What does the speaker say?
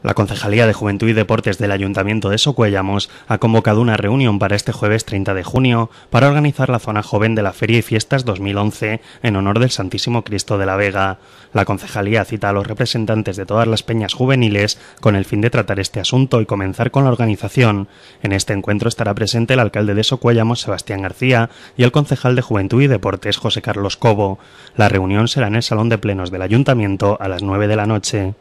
La Concejalía de Juventud y Deportes del Ayuntamiento de Socuellamos ha convocado una reunión para este jueves 30 de junio para organizar la zona joven de la Feria y Fiestas 2011 en honor del Santísimo Cristo de la Vega. La Concejalía cita a los representantes de todas las peñas juveniles con el fin de tratar este asunto y comenzar con la organización. En este encuentro estará presente el alcalde de Socuellamos, Sebastián García, y el concejal de Juventud y Deportes, José Carlos Cobo. La reunión será en el Salón de Plenos del Ayuntamiento a las 9 de la noche.